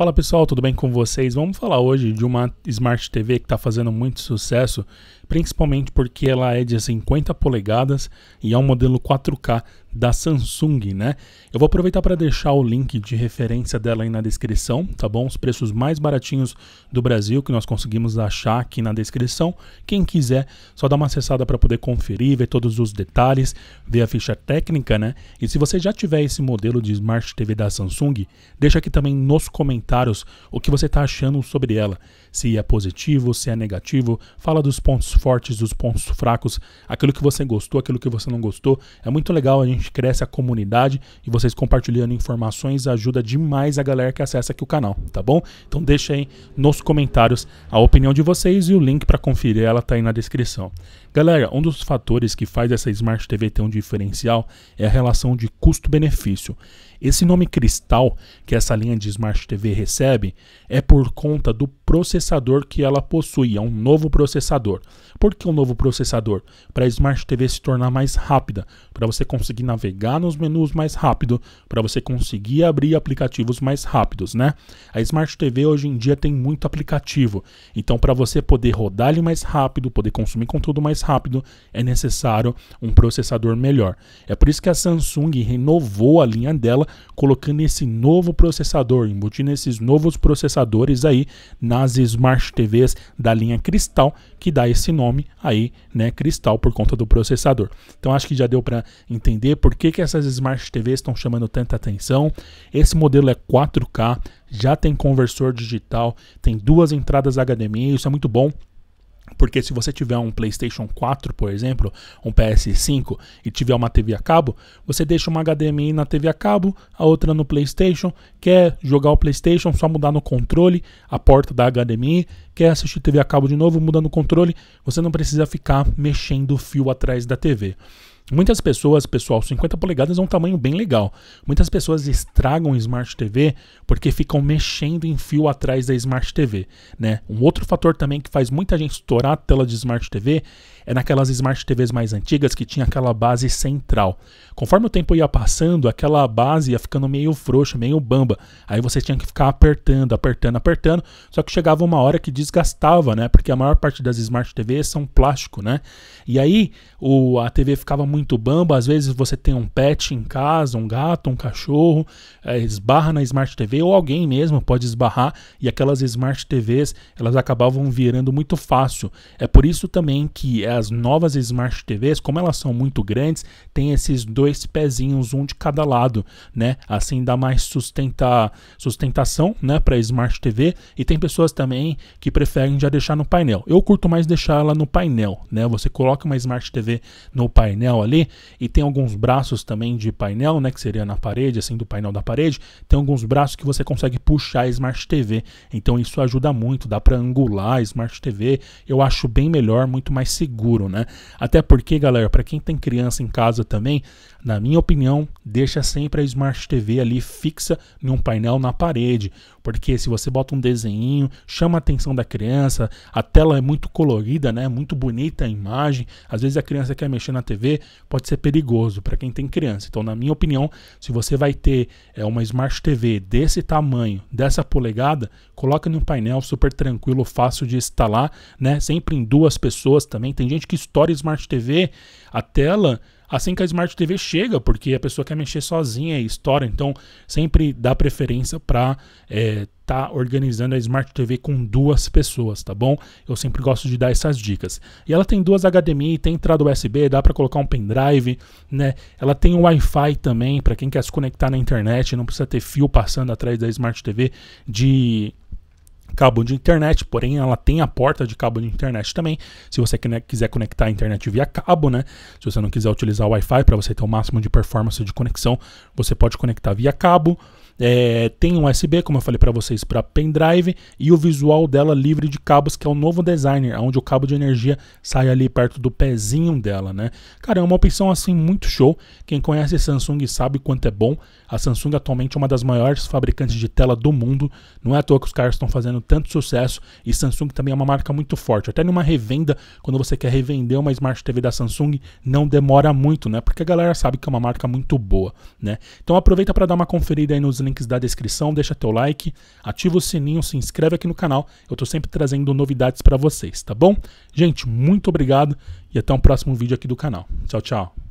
Fala pessoal, tudo bem com vocês? Vamos falar hoje de uma Smart TV que está fazendo muito sucesso, principalmente porque ela é de 50 polegadas e é um modelo 4K da Samsung, né? Eu vou aproveitar para deixar o link de referência dela aí na descrição, tá bom? Os preços mais baratinhos do Brasil que nós conseguimos achar aqui na descrição. Quem quiser, só dá uma acessada para poder conferir, ver todos os detalhes, ver a ficha técnica, né? E se você já tiver esse modelo de Smart TV da Samsung, deixa aqui também nos comentários comentários o que você está achando sobre ela. Se é positivo, se é negativo. Fala dos pontos fortes, dos pontos fracos, aquilo que você gostou, aquilo que você não gostou. É muito legal, a gente cresce a comunidade e vocês compartilhando informações ajuda demais a galera que acessa aqui o canal, tá bom? Então deixa aí nos comentários a opinião de vocês e o link para conferir ela tá aí na descrição. Galera, um dos fatores que faz essa Smart TV ter um diferencial é a relação de custo-benefício. Esse nome Cristal, que é essa linha de Smart TV recebe é por conta do processador que ela possui, é um novo processador. Por que um novo processador? Para a Smart TV se tornar mais rápida, para você conseguir navegar nos menus mais rápido, para você conseguir abrir aplicativos mais rápidos, né? A Smart TV hoje em dia tem muito aplicativo, então para você poder rodar ele mais rápido, poder consumir conteúdo mais rápido, é necessário um processador melhor. É por isso que a Samsung renovou a linha dela, colocando esse novo processador, embutindo esses novos processadores aí na as Smart TVs da linha Cristal, que dá esse nome aí, né, Cristal por conta do processador. Então acho que já deu para entender por que, que essas Smart TVs estão chamando tanta atenção. Esse modelo é 4K, já tem conversor digital, tem duas entradas HDMI, isso é muito bom porque se você tiver um PlayStation 4, por exemplo, um PS5 e tiver uma TV a cabo, você deixa uma HDMI na TV a cabo, a outra no PlayStation, quer jogar o PlayStation, só mudar no controle a porta da HDMI, quer assistir TV a cabo de novo, muda no controle, você não precisa ficar mexendo o fio atrás da TV. Muitas pessoas, pessoal, 50 polegadas é um tamanho bem legal. Muitas pessoas estragam Smart TV porque ficam mexendo em fio atrás da Smart TV, né? Um outro fator também que faz muita gente estourar a tela de Smart TV é naquelas smart TVs mais antigas que tinha aquela base central. Conforme o tempo ia passando, aquela base ia ficando meio frouxa, meio bamba. Aí você tinha que ficar apertando, apertando, apertando. Só que chegava uma hora que desgastava, né? Porque a maior parte das smart TVs são plástico, né? E aí o, a TV ficava muito bamba. Às vezes você tem um pet em casa, um gato, um cachorro, é, esbarra na smart TV ou alguém mesmo pode esbarrar. E aquelas smart TVs elas acabavam virando muito fácil. É por isso também que é as novas Smart TVs, como elas são muito grandes, tem esses dois pezinhos, um de cada lado, né? Assim dá mais sustenta, sustentação, né, para Smart TV. E tem pessoas também que preferem já deixar no painel. Eu curto mais deixar ela no painel, né? Você coloca uma Smart TV no painel ali e tem alguns braços também de painel, né, que seria na parede, assim, do painel da parede. Tem alguns braços que você consegue puxar a Smart TV. Então isso ajuda muito, dá para angular a Smart TV. Eu acho bem melhor, muito mais seguro seguro, né? Até porque, galera, para quem tem criança em casa também, na minha opinião, deixa sempre a Smart TV ali fixa num painel na parede, porque se você bota um desenho, chama a atenção da criança, a tela é muito colorida, né? Muito bonita a imagem. Às vezes a criança quer mexer na TV, pode ser perigoso para quem tem criança. Então, na minha opinião, se você vai ter é, uma Smart TV desse tamanho, dessa polegada, coloca num painel super tranquilo, fácil de instalar, né? Sempre em duas pessoas também tem gente que estoura Smart TV, a tela, assim que a Smart TV chega, porque a pessoa quer mexer sozinha e estoura. Então, sempre dá preferência para é, tá organizando a Smart TV com duas pessoas, tá bom? Eu sempre gosto de dar essas dicas. E ela tem duas HDMI, tem entrada USB, dá para colocar um pendrive, né? Ela tem um Wi-Fi também para quem quer se conectar na internet, não precisa ter fio passando atrás da Smart TV de cabo de internet, porém ela tem a porta de cabo de internet também. Se você quiser conectar a internet via cabo, né? Se você não quiser utilizar o Wi-Fi para você ter o máximo de performance de conexão, você pode conectar via cabo. É, tem um USB, como eu falei para vocês, para pendrive e o visual dela livre de cabos, que é o novo designer, onde o cabo de energia sai ali perto do pezinho dela, né? Cara, é uma opção assim muito show. Quem conhece Samsung sabe quanto é bom. A Samsung atualmente é uma das maiores fabricantes de tela do mundo. Não é à toa que os caras estão fazendo tanto sucesso e Samsung também é uma marca muito forte. Até numa revenda, quando você quer revender uma Smart TV da Samsung, não demora muito, né? Porque a galera sabe que é uma marca muito boa, né? Então aproveita para dar uma conferida aí nos links links da descrição, deixa teu like, ativa o sininho, se inscreve aqui no canal. Eu estou sempre trazendo novidades para vocês, tá bom? Gente, muito obrigado e até um próximo vídeo aqui do canal. Tchau, tchau.